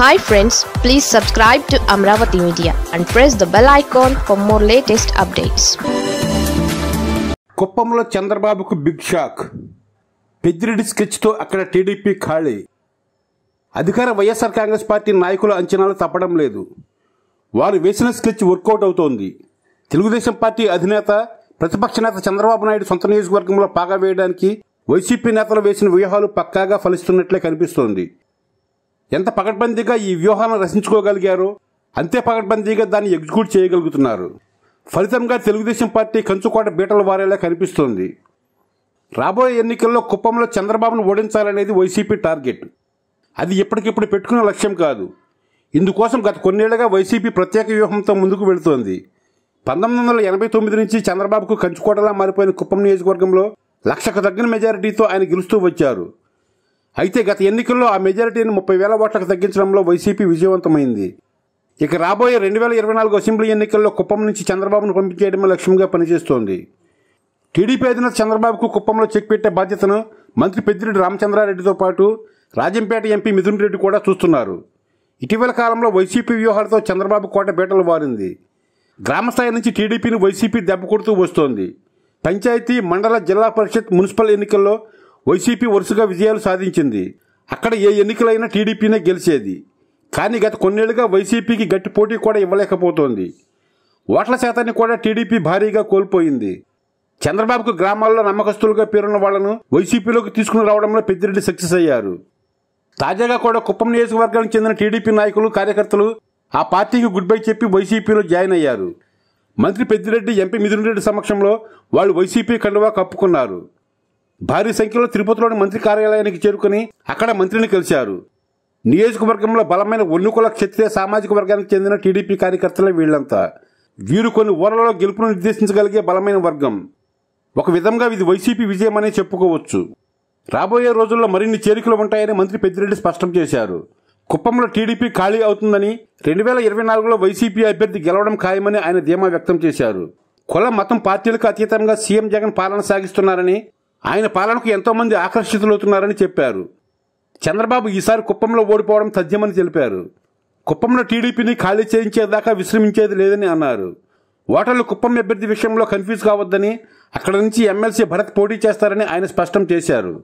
hi friends please subscribe to Amaravati media and press the bell icon for more latest updates కుప్పంలో చంద్రబాబుకు big shock Peddireddy స్కెచ్తో అక్కడ TDP ఖాళీ అధికార YSR Congress party నాయకుల అంచనాలు తప్పడం లేదు వారు వేసిన స్కెచ్ వర్కౌట్ అవుతోంది తెలుగుదేశం పార్టీ అధినేత ప్రతిపక్ష నేత చంద్రబాబు నాయుడు సొంత నియోజకవర్గంలో పాగా వేయడానికి వైసీపీ నేతలు వేసిన వ్యూహాలు పక్కాగా ఫలిస్తున్నట్లే కనిపిస్తోంది ఎంత పకడ్బందీగా ఈ వ్యూహాలను రచించుకోగలిగారో అంతే పకడ్బందీగా దాన్ని ఎగ్జిక్యూట్ చేయగలుగుతున్నారు ఫలితంగా తెలుగుదేశం పార్టీ కంచుకోట బీటలు వారేలా కనిపిస్తోంది రాబోయే ఎన్నికల్లో కుప్పంలో చంద్రబాబును ఓడించాలనేది వైసీపీ టార్గెట్ అది ఇప్పటికిప్పుడు పెట్టుకున్న లక్ష్యం కాదు ఇందుకోసం గత కొన్నేళ్లుగా వైసీపీ ప్రత్యేక వ్యూహంతో ముందుకు వెళుతోంది పంతొమ్మిది వందల ఎనభై తొమ్మిది నుంచి చంద్రబాబుకు కంచుకోటలా మారిపోయిన కుప్పం నియోజకవర్గంలో లక్షకు తగ్గిన మెజారిటీతో ఆయన గెలుస్తూ వచ్చారు అయితే గత ఎన్నికల్లో ఆ మెజారిటీని ముప్పై వేల ఓట్లకు తగ్గించడంలో వైసీపీ విజయవంతమైంది ఇక రాబోయే రెండు వేల ఇరవై నాలుగు అసెంబ్లీ ఎన్నికల్లో కుప్పం నుంచి చంద్రబాబును పంపించేయడమే లక్ష్యంగా పనిచేస్తోంది టీడీపీ అధినేత చంద్రబాబుకు కుప్పంలో చెక్ పెట్టే బాధ్యతను మంత్రి పెద్దిరెడ్డి రామచంద్రారెడ్డితో పాటు రాజంపేట ఎంపీ మిథున్ రెడ్డి కూడా చూస్తున్నారు ఇటీవల కాలంలో వైసీపీ వ్యూహాలతో చంద్రబాబు కోట బేటలు వారింది గ్రామస్థాయి నుంచి టీడీపీని వైసీపీ దెబ్బ కొడుతూ వస్తోంది పంచాయతీ మండల జిల్లా పరిషత్ మున్సిపల్ ఎన్నికల్లో వైసీపీ వరుసగా విజయాలు సాధించింది అక్కడ ఏ ఎన్నికలైనా టీడీపీనే గెలిచేది కానీ గత కొన్నేళ్లుగా వైసీపీకి గట్టి పోటీ కూడా ఇవ్వలేకపోతోంది ఓట్ల శాతాన్ని కూడా టీడీపీ భారీగా కోల్పోయింది చంద్రబాబుకు గ్రామాల్లో నమ్మకస్తులుగా పేరున్న వాళ్లను వైసీపీలోకి తీసుకుని రావడంలో పెద్దిరెడ్డి సక్సెస్ అయ్యారు తాజాగా కూడా కుప్పం నియోజకవర్గానికి చెందిన టీడీపీ నాయకులు కార్యకర్తలు ఆ పార్టీకి గుడ్ బై చెప్పి వైసీపీలో జాయిన్ అయ్యారు మంత్రి పెద్దిరెడ్డి ఎంపీ మిథున్ రెడ్డి సమక్షంలో వాళ్ళు వైసీపీ కండువా కప్పుకున్నారు భారీ సంఖ్యలో తిరుపతిలోని మంత్రి కార్యాలయానికి చేరుకుని అక్కడ మంత్రిని కలిశారు నియోజకవర్గంలో బలమైన ఒన్నుకుల క్షత్రియ సామాజిక వర్గానికి చెందిన టీడీపీ కార్యకర్తలే వీళ్లంతా వీరు కొన్ని ఊర్లలో గెలుపును నిర్దేశించగలిగే బలమైన వర్గం ఒక విధంగా ఇది వైసీపీ విజయమనే చెప్పుకోవచ్చు రాబోయే రోజుల్లో మరిన్ని చేరికలు ఉంటాయని మంత్రి పెద్దిరెడ్డి స్పష్టం చేశారు కుప్పంలో టీడీపీ ఖాళీ అవుతుందని రెండు వేల ఇరవై నాలుగులో వైసీపీ అభ్యర్థి గెలవడం ఖాయమని ఆయన ధీమా వ్యక్తం చేశారు కుల మతం పార్టీలకు అతీతంగా సీఎం జగన్ పాలన సాగిస్తున్నారని ఆయన పాలనకు ఎంతోమంది ఆకర్షితులవుతున్నారని చెప్పారు చంద్రబాబు ఈసారి కుప్పంలో ఓడిపోవడం తథ్యమని తెలిపారు కుప్పంలో టీడీపీని ఖాళీ చేయించేదాకా విశ్రమించేది లేదని అన్నారు ఓటర్లు కుప్పం అభ్యర్థి విషయంలో కన్ఫ్యూజ్ కావద్దని అక్కడ నుంచి ఎమ్మెల్సీ భరత్ పోటీ చేస్తారని ఆయన స్పష్టం చేశారు